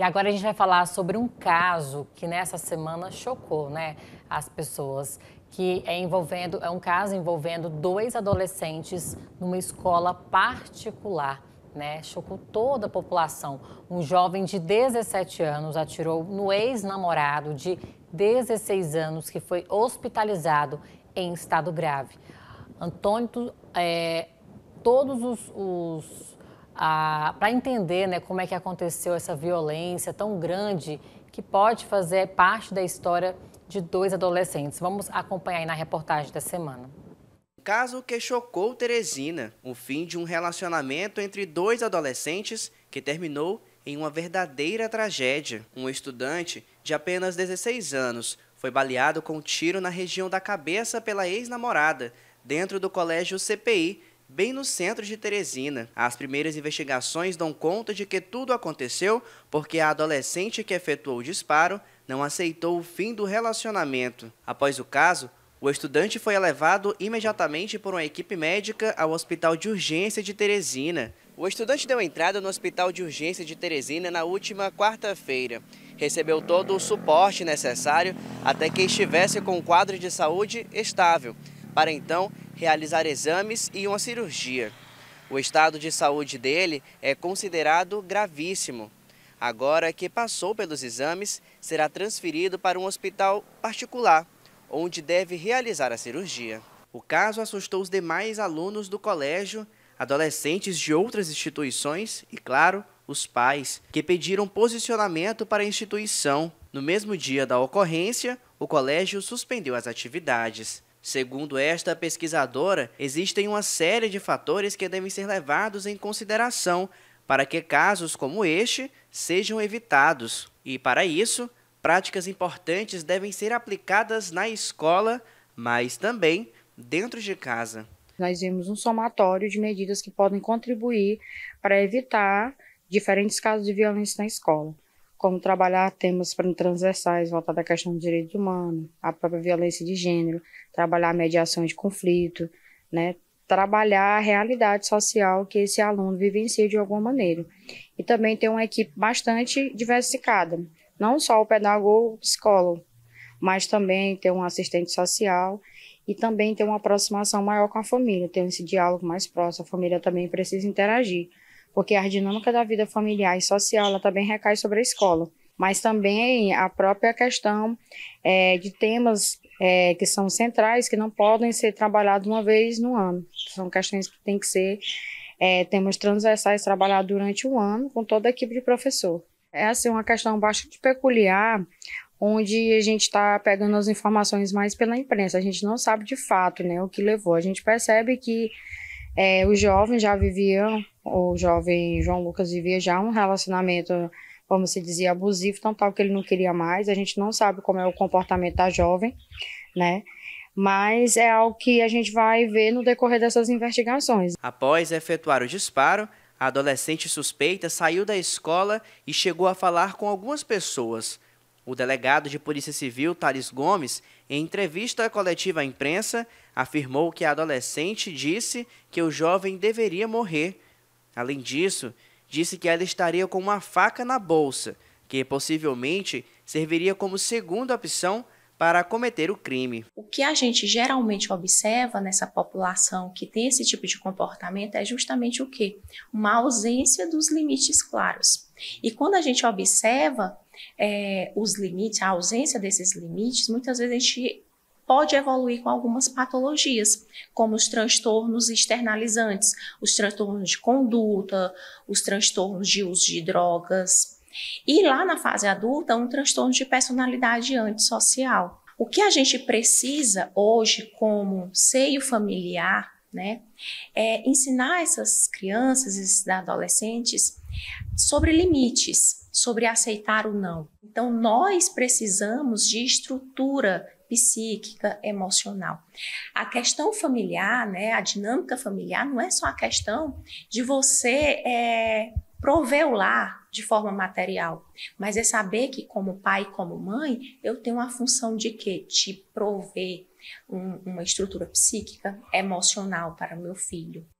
E agora a gente vai falar sobre um caso que nessa semana chocou, né, as pessoas, que é envolvendo é um caso envolvendo dois adolescentes numa escola particular. Né, chocou toda a população. Um jovem de 17 anos atirou no ex-namorado de 16 anos que foi hospitalizado em estado grave. Antônio, é, eh, todos os, os para entender né, como é que aconteceu essa violência tão grande que pode fazer parte da história de dois adolescentes. Vamos acompanhar aí na reportagem da semana. Caso que chocou Teresina, o fim de um relacionamento entre dois adolescentes que terminou em uma verdadeira tragédia. Um estudante de apenas 16 anos foi baleado com um tiro na região da cabeça pela ex-namorada dentro do colégio CPI bem no centro de Teresina. As primeiras investigações dão conta de que tudo aconteceu porque a adolescente que efetuou o disparo não aceitou o fim do relacionamento. Após o caso, o estudante foi levado imediatamente por uma equipe médica ao Hospital de Urgência de Teresina. O estudante deu entrada no Hospital de Urgência de Teresina na última quarta-feira. Recebeu todo o suporte necessário até que estivesse com um quadro de saúde estável para então realizar exames e uma cirurgia. O estado de saúde dele é considerado gravíssimo. Agora que passou pelos exames, será transferido para um hospital particular, onde deve realizar a cirurgia. O caso assustou os demais alunos do colégio, adolescentes de outras instituições e, claro, os pais, que pediram posicionamento para a instituição. No mesmo dia da ocorrência, o colégio suspendeu as atividades. Segundo esta pesquisadora, existem uma série de fatores que devem ser levados em consideração para que casos como este sejam evitados. E para isso, práticas importantes devem ser aplicadas na escola, mas também dentro de casa. Nós vimos um somatório de medidas que podem contribuir para evitar diferentes casos de violência na escola como trabalhar temas transversais voltados à questão dos direitos humanos à própria violência de gênero, trabalhar mediações mediação de conflito, né? trabalhar a realidade social que esse aluno vivencia de alguma maneira. E também ter uma equipe bastante diversificada, não só o pedagogo, o psicólogo, mas também ter um assistente social e também ter uma aproximação maior com a família, ter esse diálogo mais próximo. A família também precisa interagir porque a dinâmica da vida familiar e social ela também recai sobre a escola, mas também a própria questão é, de temas é, que são centrais, que não podem ser trabalhados uma vez no ano. São questões que têm que ser é, temas transversais trabalhados durante o ano com toda a equipe de professor. É assim, uma questão bastante peculiar, onde a gente está pegando as informações mais pela imprensa. A gente não sabe de fato né, o que levou. A gente percebe que é, o jovem já vivia, o jovem João Lucas vivia já um relacionamento, como se dizia abusivo, tão tal que ele não queria mais. A gente não sabe como é o comportamento da jovem, né? Mas é algo que a gente vai ver no decorrer dessas investigações. Após efetuar o disparo, a adolescente suspeita saiu da escola e chegou a falar com algumas pessoas. O delegado de Polícia Civil, Thales Gomes, em entrevista coletiva à imprensa, afirmou que a adolescente disse que o jovem deveria morrer. Além disso, disse que ela estaria com uma faca na bolsa, que possivelmente serviria como segunda opção para cometer o crime. O que a gente geralmente observa nessa população que tem esse tipo de comportamento é justamente o quê? Uma ausência dos limites claros. E quando a gente observa é, os limites, a ausência desses limites, muitas vezes a gente pode evoluir com algumas patologias, como os transtornos externalizantes, os transtornos de conduta, os transtornos de uso de drogas, e lá na fase adulta, um transtorno de personalidade antissocial. O que a gente precisa hoje como seio familiar, né, é ensinar essas crianças, esses adolescentes, sobre limites, sobre aceitar o não. Então, nós precisamos de estrutura psíquica, emocional. A questão familiar, né, a dinâmica familiar, não é só a questão de você é, prover o lar de forma material, mas é saber que como pai, como mãe, eu tenho uma função de quê? De prover um, uma estrutura psíquica, emocional para o meu filho.